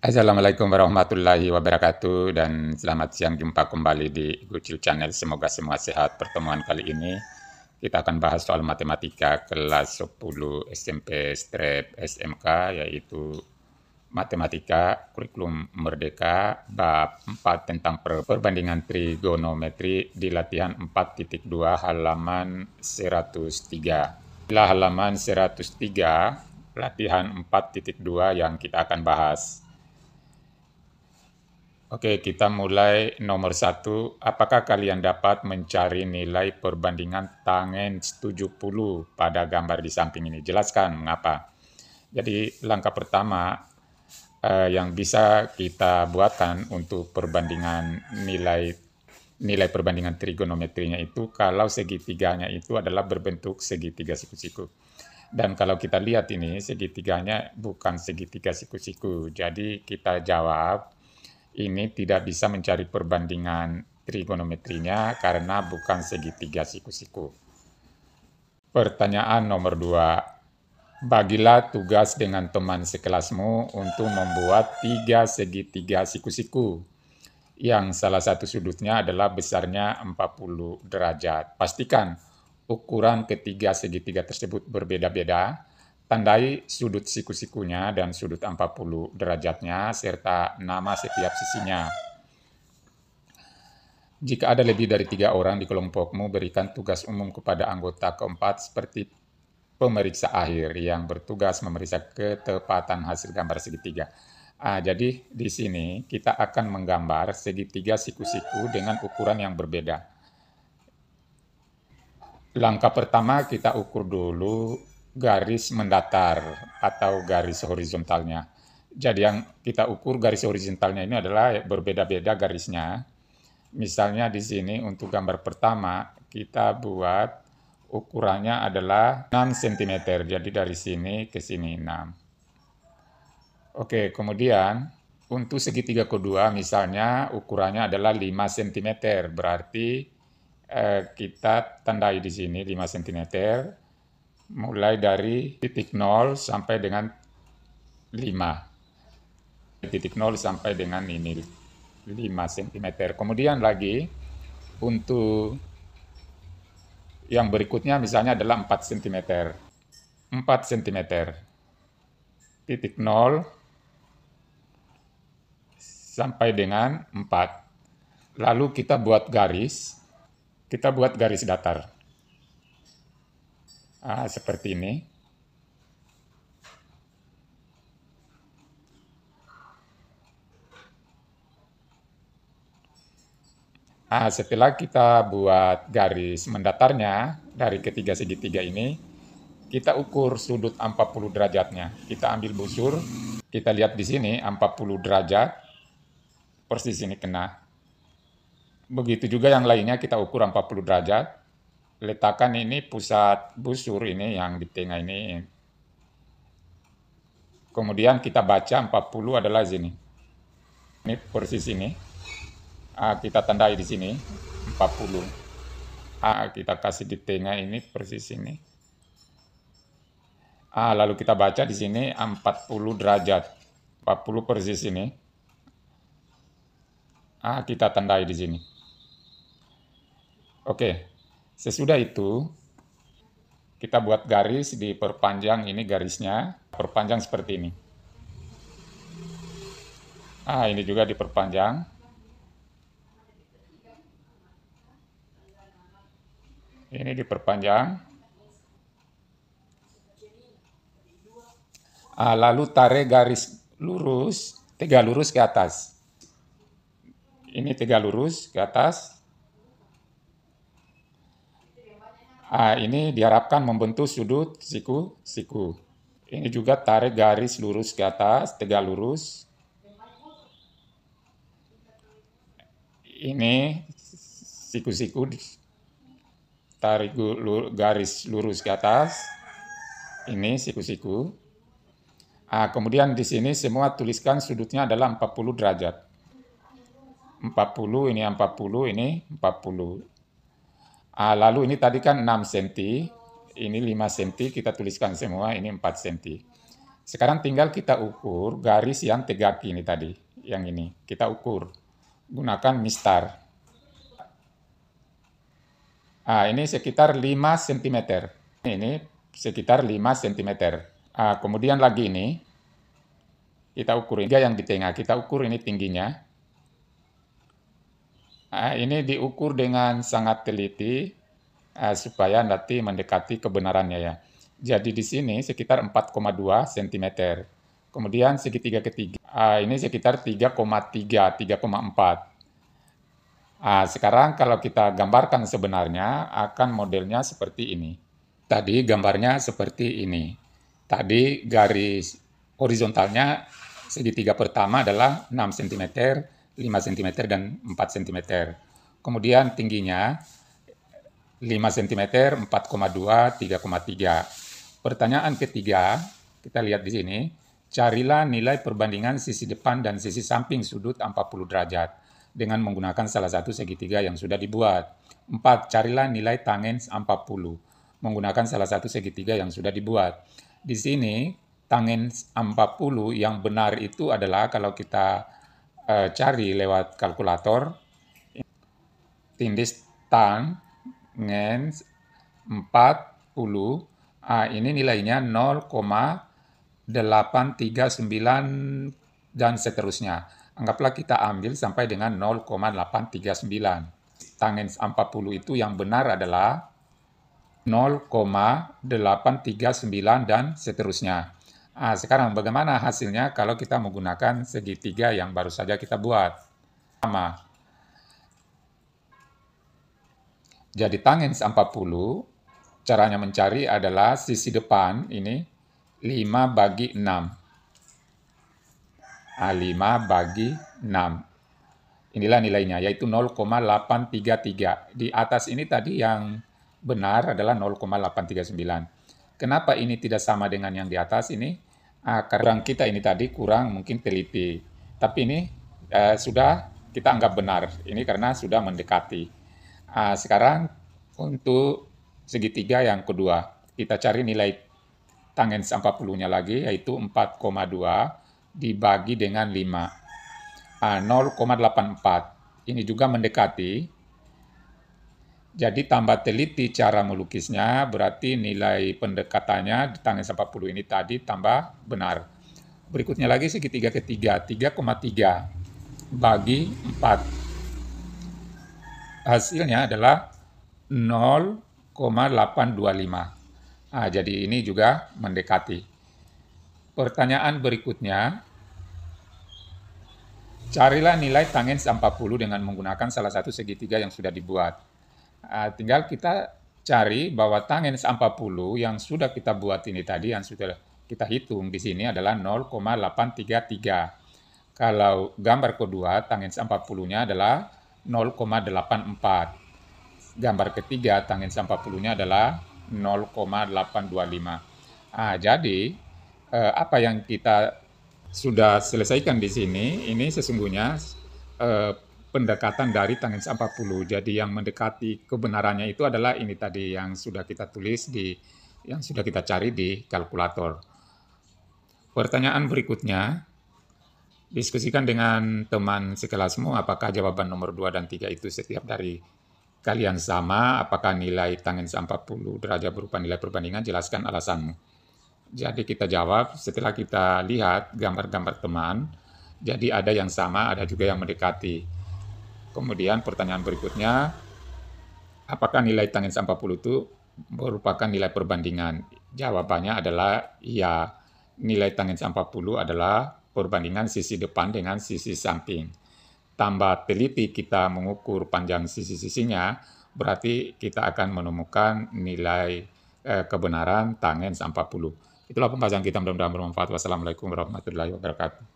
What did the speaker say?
Assalamualaikum warahmatullahi wabarakatuh dan selamat siang jumpa kembali di Gucil Channel. Semoga semua sehat. Pertemuan kali ini kita akan bahas soal matematika kelas 10 SMP strep SMK yaitu matematika kurikulum merdeka bab 4 tentang perbandingan trigonometri di latihan 4.2 halaman 103. lah halaman 103 latihan 4.2 yang kita akan bahas. Oke, kita mulai nomor satu. Apakah kalian dapat mencari nilai perbandingan tangen 70 pada gambar di samping ini? Jelaskan mengapa. Jadi langkah pertama eh, yang bisa kita buatkan untuk perbandingan nilai nilai perbandingan trigonometrinya itu kalau segitiganya itu adalah berbentuk segitiga siku-siku. Dan kalau kita lihat ini segitiganya bukan segitiga siku-siku. Jadi kita jawab ini tidak bisa mencari perbandingan trigonometrinya karena bukan segitiga siku-siku. Pertanyaan nomor dua, Bagilah tugas dengan teman sekelasmu untuk membuat tiga segitiga siku-siku yang salah satu sudutnya adalah besarnya 40 derajat. Pastikan ukuran ketiga segitiga tersebut berbeda-beda Tandai sudut siku-sikunya dan sudut 40 derajatnya, serta nama setiap sisinya. Jika ada lebih dari tiga orang di kelompokmu, berikan tugas umum kepada anggota keempat seperti pemeriksa akhir yang bertugas memeriksa ketepatan hasil gambar segitiga. Ah, jadi di sini kita akan menggambar segitiga siku-siku dengan ukuran yang berbeda. Langkah pertama kita ukur dulu garis mendatar atau garis horizontalnya. Jadi yang kita ukur garis horizontalnya ini adalah berbeda-beda garisnya. Misalnya di sini untuk gambar pertama kita buat ukurannya adalah 6 cm. Jadi dari sini ke sini 6. Oke, kemudian untuk segitiga kedua misalnya ukurannya adalah 5 cm. Berarti eh, kita tandai di sini 5 cm mulai dari titik 0 sampai dengan 5. Titik 0 sampai dengan ini 5 cm. Kemudian lagi untuk yang berikutnya misalnya adalah 4 cm. 4 cm. Titik 0 sampai dengan 4. Lalu kita buat garis. Kita buat garis datar ah, seperti ini. Ah setelah kita buat garis mendatarnya dari ketiga segitiga ini, kita ukur sudut 40 derajatnya. Kita ambil busur, kita lihat di sini 40 derajat, persis ini kena. Begitu juga yang lainnya kita ukur 40 derajat, letakkan ini pusat busur ini yang di tengah ini. Kemudian kita baca 40 adalah sini. Ini persis ini. Ah, kita tandai di sini 40. Ah, kita kasih di tengah ini persis ini. Ah, lalu kita baca di sini 40 derajat. 40 persis ini. Ah, kita tandai di sini. Oke. Okay. Sesudah itu, kita buat garis, diperpanjang ini garisnya, perpanjang seperti ini. Ah, ini juga diperpanjang. Ini diperpanjang. Ah, lalu tarik garis lurus, tiga lurus ke atas. Ini tiga lurus ke atas. Nah, ini diharapkan membentuk sudut siku-siku. Ini juga tarik garis lurus ke atas, tegak lurus. Ini siku-siku tarik garis lurus ke atas. Ini siku-siku. Nah, kemudian di sini semua tuliskan sudutnya adalah 40 derajat. 40 ini 40 ini 40 Ah, lalu ini tadi kan 6 cm, ini 5 cm, kita tuliskan semua, ini 4 cm. Sekarang tinggal kita ukur garis yang tegak ini tadi, yang ini. Kita ukur, gunakan mistar. Ah, ini sekitar 5 cm. Ini sekitar 5 cm. Ah, kemudian lagi ini, kita ukur ini yang di tengah, kita ukur ini tingginya. Nah, ini diukur dengan sangat teliti uh, supaya nanti mendekati kebenarannya ya. Jadi di sini sekitar 4,2 cm. Kemudian segitiga ketiga, uh, ini sekitar 3,3, 3,4. Uh, sekarang kalau kita gambarkan sebenarnya akan modelnya seperti ini. Tadi gambarnya seperti ini. Tadi garis horizontalnya segitiga pertama adalah 6 cm, 5 cm dan 4 cm. Kemudian tingginya 5 cm, 4,2, 3,3. Pertanyaan ketiga, kita lihat di sini, carilah nilai perbandingan sisi depan dan sisi samping sudut 40 derajat dengan menggunakan salah satu segitiga yang sudah dibuat. 4. Carilah nilai tangens 40 menggunakan salah satu segitiga yang sudah dibuat. Di sini tangens 40 yang benar itu adalah kalau kita uh, cari lewat kalkulator tindis tan ngen 40 uh, ah, ini nilainya 0,839 dan seterusnya. Anggaplah kita ambil sampai dengan 0,839. Tangens 40 itu yang benar adalah 0,839 dan seterusnya. Ah, sekarang bagaimana hasilnya kalau kita menggunakan segitiga yang baru saja kita buat? Sama. Jadi tangens 40, caranya mencari adalah sisi depan ini 5 bagi 6. a 5 bagi 6. Inilah nilainya, yaitu 0,833. Di atas ini tadi yang benar adalah 0,839. Kenapa ini tidak sama dengan yang di atas ini? akar kurang kita ini tadi kurang mungkin teliti. Tapi ini eh, sudah kita anggap benar. Ini karena sudah mendekati. Ah, sekarang untuk segitiga yang kedua, kita cari nilai tangen 40-nya lagi, yaitu 4,2 dibagi dengan 5. Ah, 0,84. Ini juga mendekati jadi tambah teliti cara melukisnya, berarti nilai pendekatannya di tangan 40 ini tadi tambah benar. Berikutnya lagi segitiga ketiga, 3,3 bagi 4. Hasilnya adalah 0,825. Nah, jadi ini juga mendekati. Pertanyaan berikutnya, carilah nilai tangens 40 dengan menggunakan salah satu segitiga yang sudah dibuat. Ah, tinggal kita cari bahwa tangen 40 yang sudah kita buat ini tadi yang sudah kita hitung di sini adalah 0,833. Kalau gambar kedua tangens 40-nya adalah 0,84. Gambar ketiga tangens 40-nya adalah 0,825. Ah, jadi eh, apa yang kita sudah selesaikan di sini ini sesungguhnya eh, pendekatan dari tangens 40. Jadi yang mendekati kebenarannya itu adalah ini tadi yang sudah kita tulis di yang sudah kita cari di kalkulator. Pertanyaan berikutnya, diskusikan dengan teman sekelasmu apakah jawaban nomor 2 dan 3 itu setiap dari kalian sama, apakah nilai tangens 40 derajat berupa nilai perbandingan, jelaskan alasanmu. Jadi kita jawab, setelah kita lihat gambar-gambar teman, jadi ada yang sama, ada juga yang mendekati. Kemudian pertanyaan berikutnya, apakah nilai tangens 40 itu merupakan nilai perbandingan? Jawabannya adalah ya, Nilai tangens 40 adalah perbandingan sisi depan dengan sisi samping. Tambah teliti kita mengukur panjang sisi-sisinya, berarti kita akan menemukan nilai eh, kebenaran tangens 40. Itulah pembahasan kita mudah-mudahan bermanfaat. Wassalamualaikum warahmatullahi wabarakatuh.